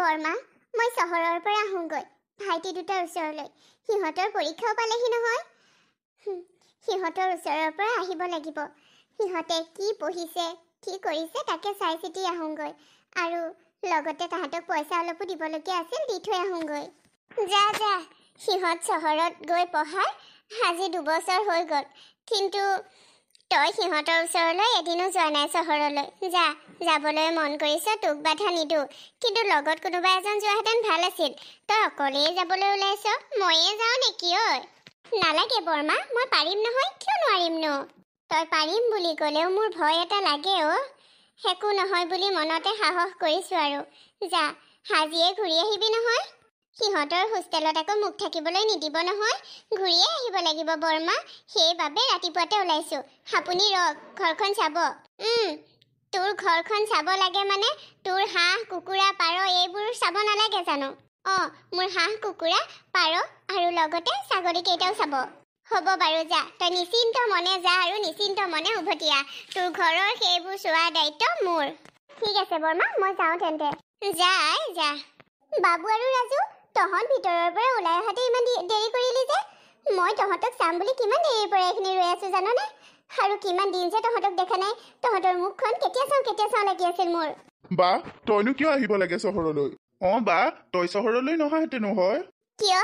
বৰমা মই চহৰৰ পৰা আহোঁগৈ ভাইটি দুটাৰ ওচৰলৈ সিহঁতৰ পৰীক্ষাও পালেহি নহয় সিহঁতৰ ওচৰৰ পৰা আহিব লাগিব সিহঁতে কি পঢ়িছে কি কৰিছে তাকে চাই চিতি আহোঁগৈ আৰু লগতে তাহাঁতক পইচা অলপো দিবলগীয়া আছিল দি থৈ আহোঁগৈ যা যা সিহঁত চহৰত গৈ পঢ়াৰ আজি দুবছৰ হৈ গ'ল কিন্তু তই সিহঁতৰ ওচৰলৈ এদিনো যোৱা নাই চহৰলৈ যা যাবলৈ মন কৰিছ তোক বাধা নিদো কিন্তু লগত কোনোবা এজন যোৱাহেঁতেন ভাল আছিল তই অকলেই যাবলৈ ওলাইছ ময়ে যাওঁ নে কি ঐ নালাগে বৰমা মই পাৰিম নহয় কিয় নোৱাৰিম নোৱাৰিমনো তই পাৰিম বুলি ক'লেও মোৰ ভয় এটা লাগে অ' একো নহয় বুলি মনতে সাহস কৰিছোঁ আৰু যা সাজিয়ে ঘূৰি আহিবি নহয় সিহঁতৰ হোষ্টেলত আকৌ মোক থাকিবলৈ নিদিব নহয় ঘূৰিয়ে আহিব লাগিব বৰমা সেইবাবে ৰাতিপুৱাতে ওলাইছোঁ আপুনি ৰ ঘৰখন চাব তোৰ ঘৰখন চাব লাগে মানে তোৰ হাঁহ কুকুৰা পাৰ এইবোৰ চাব নালাগে জানো অঁ মোৰ হাঁহ কুকুৰা পাৰ আৰু লগতে ছাগলীকেইটাও চাব হ'ব বাৰু যা তই নিশ্চিন্ত মনে যা আৰু নিশ্চিন্ত মনে উভতি আহ তোৰ ঘৰৰ সেইবোৰ চোৱাৰ দায়িত্ব মোৰ ঠিক আছে বৰমা মই যাওঁ তেন্তে যা যা বাবু আৰু ৰাজু তহঁত ভিতৰৰ পৰা ওলাই অহাতে ইমান দেৰি কৰিলি যে মই তহঁতক চাম বুলি কিমান দেৰিৰ পৰা এইখিনি ৰৈ আছো জাননে আৰু কিমান দিন যে তহঁতক দেখা নাই তহঁতৰ মুখখন কেতিয়া চাওঁ কেতিয়া চাওঁ লাগি আছিল মোৰ বা তইনো কিয় আহিব লাগে চহৰলৈ অঁ বা তই চহৰলৈ নহাহেঁতেন নহয় কিয়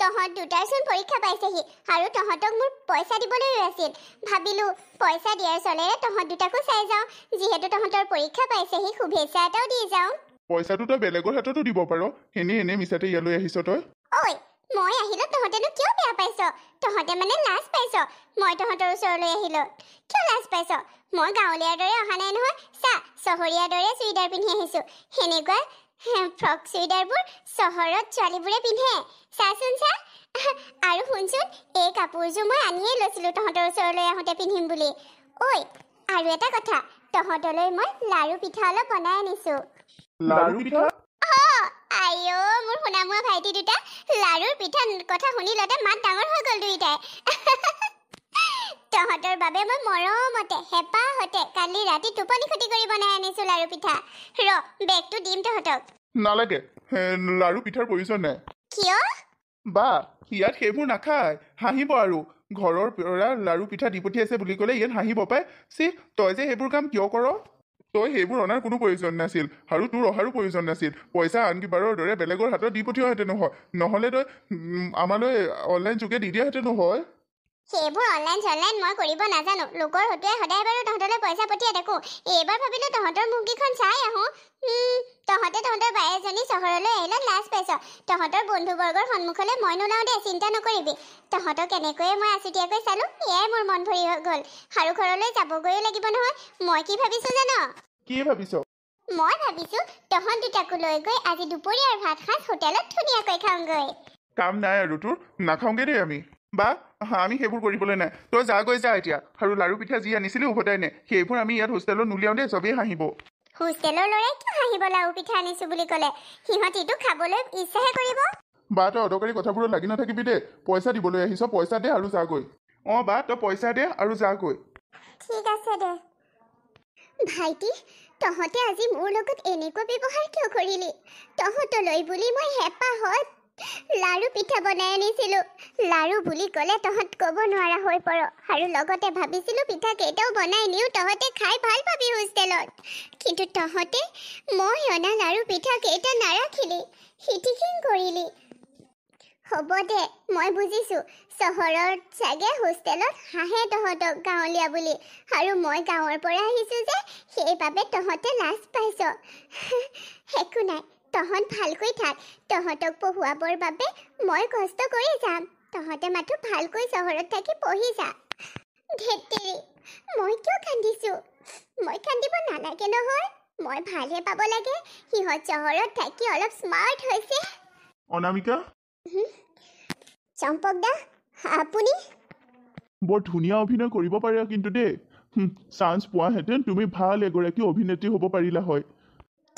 তহঁত দুটাৰচোন পৰীক্ষা পাইছেহি আৰু তহঁতক মোৰ পইচা দিবলৈ ৰৈ আছিল ভাবিলোঁ পইচা দিয়াৰ চলেৰে তহঁত দুটাকো চাই যাওঁ যিহেতু তহঁতৰ পৰীক্ষা পাইছেহি শুভেচ্ছা এটাও দি যাওঁ পইচাটো তই বেলেগৰ হাততো দিব পাৰ এনে এনে মিছাতে ইয়ালৈ আহিছ তই মই আহিলো তহঁতেনো কিয় বেয়া পাইছ তহঁতে মানে লাজ পাইছ মই তহঁতৰ ওচৰলৈ আহিলো কিয় লাজ পাইছ মই গাঁৱলীয়াৰ দৰে অহা নাই নহয় চা চহৰীয়াৰ দৰে চুইদাৰ পিন্ধি আহিছো সেনেকুৱা ফ্ৰক চুইদাৰবোৰ চহৰত ছোৱালীবোৰে পিন্ধে চাচোন চা আৰু শুনচোন এই কাপোৰযোৰ মই আনিয়েই লৈছিলো তহঁতৰ ওচৰলৈ আহোঁতে পিন্ধিম বুলি ঐ আৰু এটা কথা তহঁতলৈ মই লাৰু পিঠা অলপ বনাই আনিছো লাড়ু পিঠা আইঅ' মোৰ শুনা মোৱা ভাইটি দুটা লাড়ুৰ পিঠা কথা শুনি লওঁতে মাত ডাঙৰ হৈ গ'ল দুয়োটাই তহঁতৰ বাবে মই মৰমতে হেঁপাহতে কালি ৰাতি টোপনি ক্ষতি কৰি বনাই আনিছো লাড়ু পিঠা ৰ বেগটো দিম তহঁতক নালাগে লাড়ু পিঠাৰ প্ৰয়োজন নাই কিয় বা ইয়াত সেইবোৰ নাখায় হাঁহিব আৰু ঘৰৰ পৰা লাড়ু পিঠা দি পঠিয়াইছে বুলি ক'লে ইয়াত হাঁহিব পাই চি তই যে সেইবোৰ কাম কিয় কৰ তই সেইবোৰ অনাৰ কোনো প্ৰয়োজন নাছিল আৰু তোৰ অহাৰো প্ৰয়োজন নাছিল পইচা আন কিবাৰৰ দৰে বেলেগৰ হাতত দি পঠিওৱাহেঁতেন নহয় নহ'লে তই আমালৈ অনলাইন যোগে দি দিয়াহেঁতেন নহয় সেইবোৰ অনলাইন চনলাইন মই কৰিব নাজানো লোকৰ হতুৱাই সদায় বাৰু তহঁতলৈ পইচা পঠিয়াই থাকো এইবাৰ ভাবিলো তহঁতৰ মুৰ্গীখন চাই আহোঁ চহৰলৈ এলন লাজ পাইছ তহঁতৰ বন্ধুবৰ্গৰ সন্মুখলৈ মই নোলাওঁ দে চিন্তা নকৰিবি তহঁতক কেনেকৈয়ে মই আচুতীয়াকৈ চালো এয়াই মোৰ মন ভৰি গ'ল সাৰু ঘৰলৈ যাবগৈয়ো লাগিব নহয় মই কি ভাবিছো জান কি ভাবিছ মই ভাবিছো তহঁত দুটাকো লৈ গৈ আজি দুপৰীয়াৰ ভাত সাঁজ হোটেলত ধুনীয়াকৈ খাওঁগৈ কাম নাই আৰু তোৰ নাখাওঁগে দেই আমি বা আমি সেইবোৰ কৰিবলৈ নাই তই যাগৈ যা এতিয়া আৰু লাৰু পিঠা যি আনিছিলি উভতাই নে সেইবোৰ আমি ইয়াত হোষ্টেলত নুলিয়াওঁ দেই চবেই হাঁহিব হোষ্টেলৰ ল'ৰাই কিয় হাঁহিব লাড়ু পিঠা আনিছো বুলি ক'লে সিহঁত এইটো খাবলৈ ইচ্ছাহে কৰিব বা তই অদকাৰী কথাবোৰত লাগি নাথাকিবি দে পইচা দিবলৈ আহিছ পইচা দে আৰু যাগৈ অঁ বা তই পইচা দে আৰু যাগৈ ঠিক আছে দে ভাইটি তহঁতে আজি মোৰ লগত এনেকুৱা ব্যৱহাৰ কিয় কৰিলি তহঁতলৈ বুলি মই হেঁপাহত লাড়ু পিঠা বনাই আনিছিলোঁ লাৰু বুলি ক'লে তহঁত ক'ব নোৱাৰা হৈ পৰ আৰু লগতে ভাবিছিলো পিঠা কেইটাও বনাই নিও তহঁতে খাই ভাল পাবি হোষ্টেলত কিন্তু তহঁতে মই অনা লাৰু পিঠা কেইটা নাৰাখিলি সিটিখিং কৰিলি হ'ব দে মই বুজিছোঁ চহৰত চাগে হোষ্টেলত হাঁহে তহঁতক গাঁৱলীয়া বুলি আৰু মই গাঁৱৰ পৰা আহিছোঁ যে সেইবাবে তহঁতে লাজ পাইছ একো নাই তহঁত ভালকৈ থাক তহঁতক পঢ়ুৱাবৰ বাবে মই কষ্ট কৰি যাম তহঁতে মাথো ভালকৈ চহৰত থাকি পঢ়ি যা ধেত্ৰী মই কিয় কান্দিছো মই কান্দিব নালাগে নহয় মই ভালহে পাব লাগে সিহঁত চহৰত থাকি অলপ স্মাৰ্ট হৈছে অনামিকা চম্পক দা আপুনি বৰ ধুনীয়া অভিনয় কৰিব পাৰা কিন্তু দেই চাঞ্চ পোৱাহেঁতেন তুমি ভাল এগৰাকী অভিনেত্ৰী হ'ব পাৰিলা হয়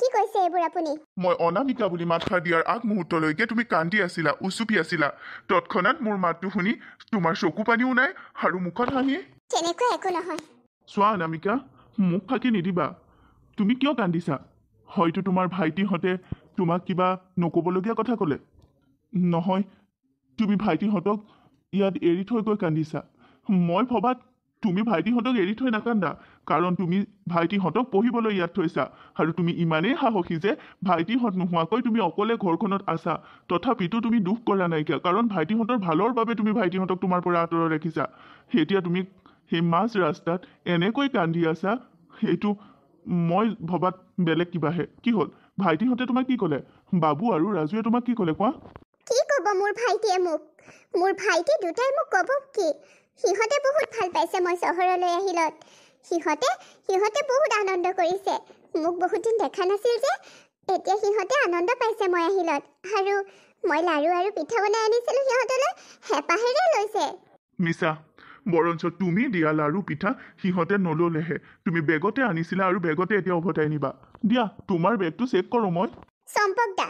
কি কৈছে এইবোৰ আপুনি মই অনামিকা বুলি মাত সাৰ দিয়াৰ আগমুহূৰ্তলৈকে তুমি কান্দি আছিলা উচুপি আছিলা তৎক্ষণাত মোৰ মাতটো শুনি তোমাৰ চকু পানীও নাই আৰু মুখত হাঁহি তেনেকুৱা একো নহয় চোৱা অনামিকা মোক ফাঁকি নিদিবা তুমি কিয় কান্দিছা হয়তো তোমাৰ ভাইটিহঁতে তোমাক কিবা নক'বলগীয়া কথা ক'লে নহয় তুমি ভাইটিহঁতক ইয়াত এৰি থৈ গৈ কান্দিছা মই ভবাত তুমি ভাইটিহঁতক এৰি থৈ নাকান্দা কাৰণ তুমি ভাইটিহঁতক পঢ়িবলৈ ইয়াত থৈছা আৰু তুমি ইমানেই সাহসী যে ভাইটিহঁত নোহোৱাকৈ তুমি অকলে ঘৰখনত আছা তথাপিতো তুমি দুখ কৰা নাইকিয়া কাৰণ ভাইটিহঁতৰ ভালৰ বাবে তুমি ভাইটিহঁতক তোমাৰ পৰা আঁতৰত ৰাখিছা এতিয়া তুমি সেই মাছ ৰাস্তাত এনেকৈ কান্দি আছা সেইটো মই ভবাত বেলেগ কিবাহে কি হ'ল ভাইটিহঁতে তোমাক কি ক'লে বাবু আৰু ৰাজুৱে তোমাক কি ক'লে কোৱা কি ক'ব মোৰ ভাইটিয়ে মোক মোৰ ভাইটি দুটাই মোক ক'ব কি সিহঁতে বহুত ভাল পাইছে মই চহৰলৈ আহিলত সিহঁতে সিহঁতে বহুত আনন্দ কৰিছে মোক বহুত দিন দেখা নাছিল যে এতিয়া সিহঁতে আনন্দ পাইছে মই আহিলত আৰু মই লাৰু আৰু পিঠা বনাই আনিছিলোঁ সিহঁতলৈ হেঁপাহেৰে লৈছে মিছা বৰঞ্চ তুমি দিয়া লাৰু পিঠা সিহঁতে নললেহে তুমি বেগতে আনিছিলা আৰু বেগতে এতিয়া উভতাই নিবা দিয়া তোমাৰ বেগটো চেক কৰোঁ মই চম্পক দা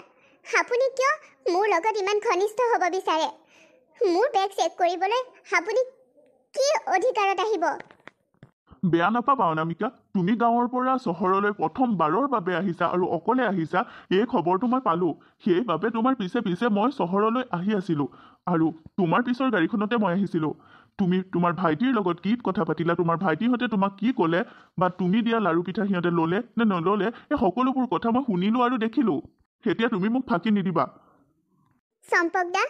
আপুনি কিয় মোৰ লগত ইমান ঘনিষ্ঠ হ'ব বিচাৰে মোৰ বেগ চেক কৰিবলৈ আপুনি কি অধিকাৰত আহিব বেয়া নাপাবা অনামিকা তুমি গাঁৱৰ পৰা চহৰলৈ প্ৰথম বাৰৰ বাবে আহিছা আৰু অকলে আহিছা এই খবৰটো মই পালো সেইবাবে তোমাৰ পিছে পিছে মই চহৰলৈ আহি আছিলোঁ আৰু তোমাৰ পিছৰ গাড়ীখনতে মই আহিছিলো তুমি তোমাৰ ভাইটিৰ লগত কি কথা পাতিলা তোমাৰ ভাইটিহঁতে তোমাক কি ক'লে বা তুমি দিয়া লাৰু পিঠা সিহঁতে ল'লে নে নল'লে এই সকলোবোৰ কথা মই শুনিলোঁ আৰু দেখিলোঁ সেতিয়া তুমি মোক ফাঁকি নিদিবা চম্পকদা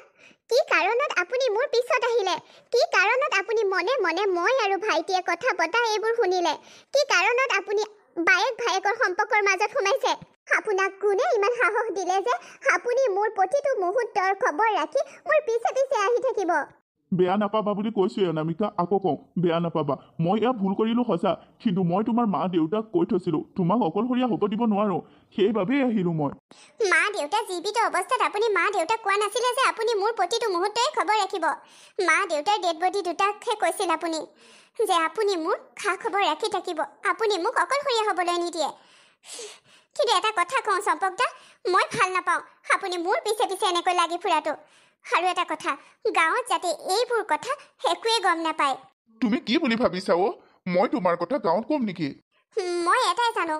কি কাৰণত আপুনি মোৰ পিছত আহিলে কি কাৰণত আপুনি মনে মনে মই আৰু ভাইটিয়ে কথা পতা এইবোৰ শুনিলে কি কাৰণত আপুনি বায়েক ভায়েকৰ সম্পৰ্কৰ মাজত সোমাইছে আপোনাক কোনে ইমান সাহস দিলে যে আপুনি মোৰ প্ৰতিটো মুহূৰ্তৰ খবৰ ৰাখি মোৰ পিছে পিছে আহি থাকিব বেয়া নাপাবা বুলি কৈছোঁ অনামিকা আকৌ কওঁ বেয়া নাপাবা মই এয়া ভুল কৰিলোঁ সঁচা কিন্তু মই তোমাৰ মা দেউতাক কৈ থৈছিলোঁ তোমাক অকলশৰীয়া হ'ব দিব নোৱাৰোঁ সেইবাবেই আহিলোঁ মই মা দেউতা জীৱিত অৱস্থাত আপুনি মা দেউতাক কোৱা নাছিলে যে আপুনি মোৰ প্ৰতিটো মুহূৰ্ততে খবৰ ৰাখিব মা দেউতাৰ ডেড বডি দুটাকহে কৈছিল আপুনি যে আপুনি মোৰ খা খবৰ ৰাখি থাকিব আপুনি মোক অকলশৰীয়া হ'বলৈ নিদিয়ে কিন্তু এটা কথা কওঁ চম্পকদা মই ভাল নাপাওঁ আপুনি মোৰ পিছে পিছে এনেকৈ লাগি ফুৰাটো আৰু এটা কথা গাঁৱত যাতে এইবোৰ কথা একোৱে গম নাপায় তুমি কি বুলি ভাবিছা অ মই তোমাৰ কথা গাঁৱত কম নেকি মই এটাই জানো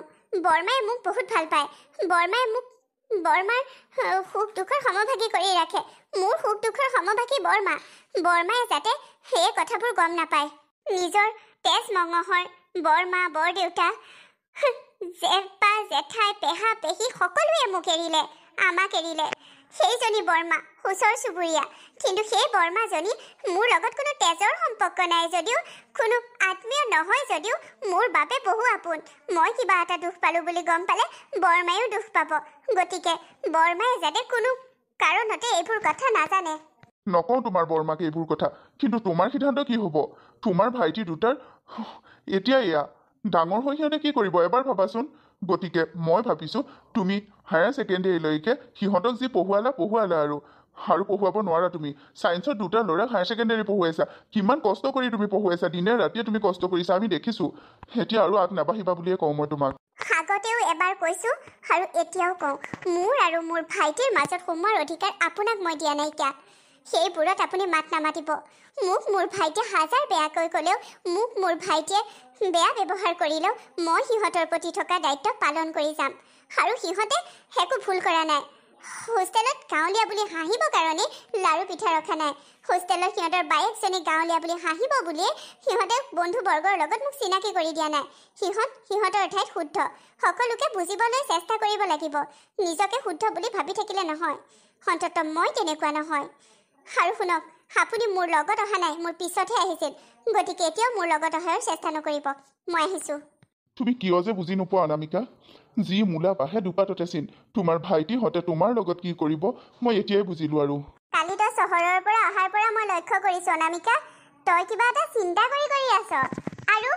বৰমাই মোক বহুত ভাল পায় বৰমাই মোক বৰমাৰ সুখ দুখৰ সমভাগী কৰি ৰাখে মোৰ সুখ দুখৰ সমভাগী বৰমা বৰমাই যাতে সেই কথাবোৰ গম নাপায় নিজৰ তেজ মঙহৰ বৰমা বৰদেউতা জেঠাই পেহা পেহী সকলোৱে মোক এৰিলে আমাক এৰিলে সেইজনী বৰমা ওচৰ চুবুৰীয়া কিন্তু সেই বৰমাজনী মোৰ লগত কোনো তেজৰ সম্পৰ্ক নাই যদিও কোনো আত্মীয় নহয় যদিও মোৰ বাবে বহু আপোন মই কিবা এটা দুখ পালোঁ বুলি গম পালে বৰমায়ো দুখ পাব গতিকে বৰমাই যাতে কোনো কাৰণতে এইবোৰ কথা নাজানে নকওঁ তোমাৰ বৰমাক এইবোৰ কথা কিন্তু তোমাৰ সিদ্ধান্ত কি হ'ব তোমাৰ ভাইটি দুটাৰ এতিয়া এয়া ডাঙৰ হৈ সিহঁতে কি কৰিব এবাৰ ভাবাচোন গতিকে মই ভাবিছোঁ তুমি হায়াৰ ছেকেণ্ডেৰীলৈকে সিহঁতক যি পঢ়োৱালা পঢ়োৱালা আৰু আৰু পঢ়োৱাব নোৱাৰা তুমি ছায়েন্সৰ দুটা ল'ৰাক হায়াৰ ছেকেণ্ডেৰী পঢ়ুৱাইছা কিমান কষ্ট কৰি তুমি পঢ়ুৱাইছা দিনে ৰাতিয়ে তুমি কষ্ট কৰিছা আমি দেখিছোঁ এতিয়া আৰু আগ নাবাঢ়িবা বুলিয়ে কওঁ মই তোমাক আগতেও এবাৰ কৈছোঁ আৰু এতিয়াও কওঁ মোৰ আৰু মোৰ ভাইটিৰ মাজত সোমোৱাৰ অধিকাৰ আপোনাক মই দিয়া নাইকিয়া সেইবোৰত আপুনি মাত নামাতিব মোক মোৰ ভাইটিয়ে হাজাৰ বেয়াকৈ ক'লেও মোক মোৰ ভাইটিয়ে বেয়া ব্যৱহাৰ কৰিলেও মই সিহঁতৰ প্ৰতি থকা দায়িত্ব পালন কৰি যাম আৰু সিহঁতে একো ভুল কৰা নাই হোষ্টেলত গাঁৱলীয়া বুলি হাঁহিব কাৰণে লাৰু পিঠা ৰখা নাই হোষ্টেলত সিহঁতৰ বায়েকজনী গাঁৱলীয়া বুলি হাঁহিব বুলিয়ে সিহঁতে বন্ধুবৰ্গৰ লগত মোক চিনাকি কৰি দিয়া নাই সিহঁত সিহঁতৰ ঠাইত শুদ্ধ সকলোকে বুজিবলৈ চেষ্টা কৰিব লাগিব নিজকে শুদ্ধ বুলি ভাবি থাকিলে নহয় অন্ততঃ মই তেনেকুৱা নহয় আৰু শুনক আপুনি মোৰ লগত অহা নাই মোৰ পিছতহে আহিছিল গতিকে এতিয়াও মোৰ লগত অহাৰ চেষ্টা নকৰিব মই আহিছোঁ তুমি কিয় যে বুজি নোপোৱা অনামিকা যি মূলা বাহে দুপাততে চিন তোমাৰ ভাইটিহঁতে তোমাৰ লগত কি কৰিব মই এতিয়াই বুজিলোঁ আৰু কালি তই চহৰৰ পৰা অহাৰ পৰা মই লক্ষ্য কৰিছোঁ অনামিকা তই কিবা এটা চিন্তা কৰি কৰি আছ আৰু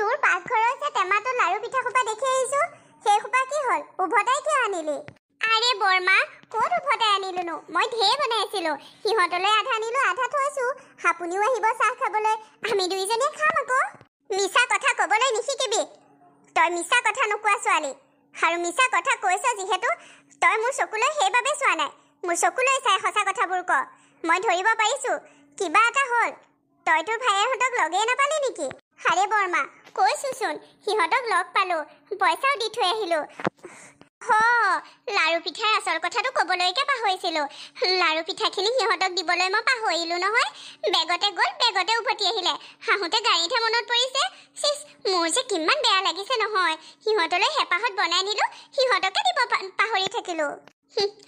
তোৰ পাকঘৰৰ যে টেমাটো লাৰু পিঠা সোপা দেখি আহিছোঁ সেই সোপা কি হ'ল উভতাই কিয় আনিলি আৰে বৰমা ক'ত উভতাই আনিলোনো মই ঢেৰ বনাইছিলোঁ সিহঁতলৈ আধা আনিলোঁ আধা থৈছোঁ আপুনিও আহিব চাহ খাবলৈ আমি দুয়োজনীয়ে খাম আকৌ মিছা কথা ক'বলৈ নিশিকিবি তই মিছা কথা নোকোৱা ছোৱালী আৰু মিছা কথা কৈছ যিহেতু তই মোৰ চকুলৈ সেইবাবে চোৱা নাই মোৰ চকুলৈ চাই সঁচা কথা ক মই ধৰিব পাৰিছোঁ কিবা এটা হ'ল তই তোৰ ভায়েৰহঁতক লগেই নাপালি নেকি হাৰে বৰমা কৈছোঁচোন সিহঁতক লগ পালোঁ পইচাও দি থৈ আহিলোঁ লাৰু পিঠাৰ আচল কথাটো ক'বলৈকে পাহৰিছিলোঁ লাৰু পিঠাখিনি সিহঁতক দিবলৈ মই পাহৰিলোঁ নহয় বেগতে গ'ল বেগতে উভতি আহিলে হাঁহোতে গাড়ীতহে মনত পৰিছে চিচ মোৰ যে কিমান বেয়া লাগিছে নহয় সিহঁতলৈ হেঁপাহত বনাই নিলোঁ সিহঁতকে দিব পাহৰি থাকিলোঁ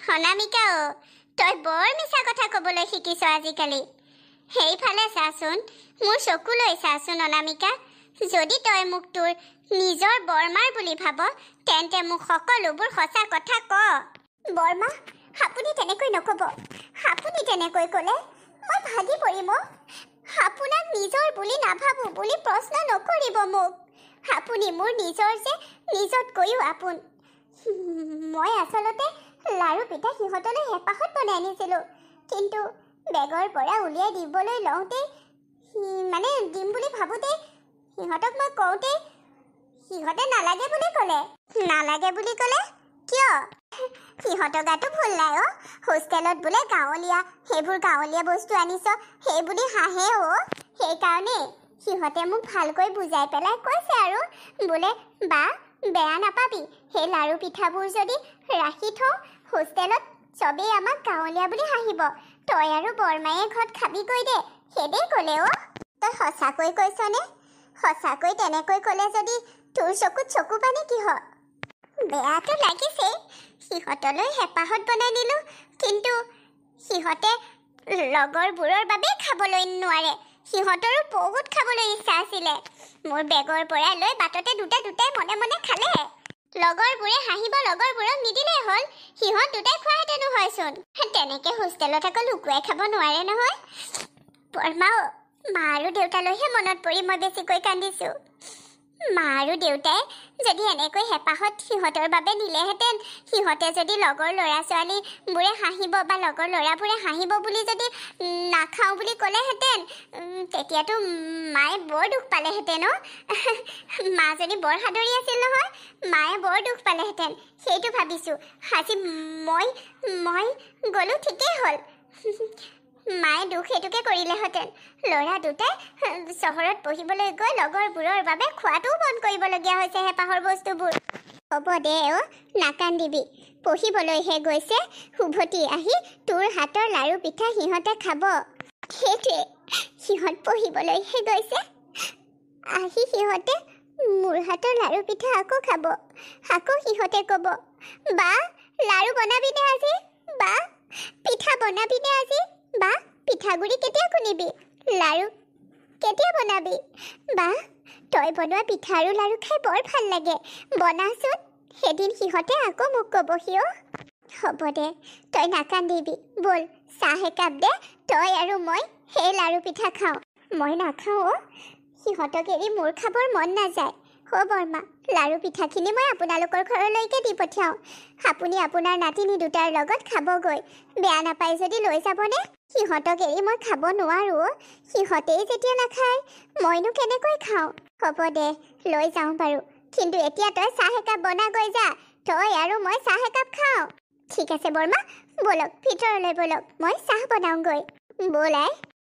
সনামিকা অ' তই বৰ মিছা কথা ক'বলৈ শিকিছ আজিকালি সেইফালে চাচোন মোৰ চকুলৈ চাচোন অনামিকা যদি তই মোক তোৰ নিজৰ বৰমাৰ বুলি ভাব তেন্তে মোক সকলোবোৰ সঁচা কথা ক বৰমা আপুনি তেনেকৈ নক'ব আপুনি তেনেকৈ ক'লে মই ভাগি পৰিম আপোনাক নিজৰ বুলি নাভাবো বুলি প্ৰশ্ন নকৰিব মোক আপুনি মোৰ নিজৰ যে নিজতকৈও আপোন মই আচলতে লাৰু পিঠা সিহঁতলৈ হেঁপাহত বনাই আনিছিলোঁ কিন্তু বেগৰ পৰা উলিয়াই দিবলৈ লওঁতে মানে দিম বুলি ভাবোঁতে সিহঁতক মই কওঁতেই সিহঁতে নালাগে বুলি ক'লে নালাগে বুলি ক'লে কিয় সিহঁতৰ গাটো ভুল নাই অ' হোষ্টেলত বোলে গাঁৱলীয়া সেইবোৰ গাঁৱলীয়া বস্তু আনিছ সেই বুলি হাঁহে অ' সেইকাৰণে সিহঁতে মোক ভালকৈ বুজাই পেলাই কৈছে আৰু বোলে বা বেয়া নাপাবি সেই লাড়ু পিঠাবোৰ যদি ৰাখি থওঁ হোষ্টেলত চবেই আমাক গাঁৱলীয়া বুলি হাঁহিব তই আৰু বৰমায়ে ঘৰত খাবিগৈ দে সেইদেই ক'লে অ' তই সঁচাকৈ কৈছনে সঁচাকৈ তেনেকৈ ক'লে যদি তোৰ চকুত চকু পানী কিহত বেয়াটো লাগিছে সিহঁতলৈ হেঁপাহত বনাই দিলোঁ কিন্তু সিহঁতে লগৰবোৰৰ বাবেই খাবলৈ নোৱাৰে সিহঁতৰো বহুত খাবলৈ ইচ্ছা আছিলে মোৰ বেগৰ পৰা লৈ বাটতে দুটা দুটাই মনে মনে খালে লগৰবোৰে হাঁহিব লগৰবোৰক নিদিলে হ'ল সিহঁত দুটাই খোৱা হেঁতেনো হয়চোন তেনেকৈ হোষ্টেলত আকৌ লুকুৱাই খাব নোৱাৰে নহয় বৰমাও মা আৰু দেউতালৈহে মনত পৰি মই বেছিকৈ কান্দিছোঁ মা আৰু দেউতাই যদি এনেকৈ হেঁপাহত সিহঁতৰ বাবে দিলেহেঁতেন সিহঁতে যদি লগৰ ল'ৰা ছোৱালীবোৰে হাঁহিব বা লগৰ ল'ৰাবোৰে হাঁহিব বুলি যদি নাখাওঁ বুলি ক'লেহেঁতেন তেতিয়াতো মায়ে বৰ দুখ পালেহেঁতেন অ' যদি বৰ সাদৰি আছিল নহয় মায়ে বৰ দুখ পালেহেঁতেন সেইটো ভাবিছোঁ আজি মই মই গ'লোঁ ঠিকেই হ'ল মায়ে দুখ সেইটোকে কৰিলেহেঁতেন ল'ৰা দুটাই চহৰত পঢ়িবলৈ গৈ লগৰবোৰৰ বাবে খোৱাটোও বন্ধ কৰিবলগীয়া হৈছে হেঁপাহৰ বস্তুবোৰ হ'ব দে অ' নাকান্দিবি পঢ়িবলৈহে গৈছে শুভতি আহি তোৰ হাতৰ লাৰু পিঠা সিহঁতে খাব সেইটোৱে সিহঁত পঢ়িবলৈহে গৈছে আহি সিহঁতে মোৰ হাতৰ লাৰু পিঠা আকৌ খাব আকৌ সিহঁতে ক'ব বা লাৰু বনাবিনে আজি বা পিঠা বনাবিনে আজি বা পিঠাগুড়ি কেতিয়া খুন্দিবি লাড়ু কেতিয়া বনাবি বা তই বনোৱা পিঠা আৰু লাড়ু খাই বৰ ভাল লাগে বনাচোন সেইদিন সিহঁতে আকৌ মোক ক'ব সিঅ হ'ব দে তই নাকান্দিবি ব'ল চাহ একাপ দে তই আৰু মই সেই লাড়ু পিঠা খাওঁ মই নাখাওঁ অ' সিহঁতক এৰি মোৰ খাবৰ মন নাযায় হ'ব মা লাড়ু পিঠাখিনি মই আপোনালোকৰ ঘৰলৈকে দি পঠিয়াওঁ আপুনি আপোনাৰ নাতিনী দুটাৰ লগত খাবগৈ বেয়া নাপায় যদি লৈ যাবনে সিহঁতক এৰি মই খাব নোৱাৰোঁ সিহঁতেই যেতিয়া নাখায় মইনো কেনেকৈ খাওঁ হ'ব দে লৈ যাওঁ বাৰু কিন্তু এতিয়া তই চাহ একাপ বনাগৈ যা তই আৰু মই চাহ একাপ খাওঁ ঠিক আছে বৰমা ব'লক ভিতৰলৈ ব'লক মই চাহ বনাওঁগৈ ব'লাই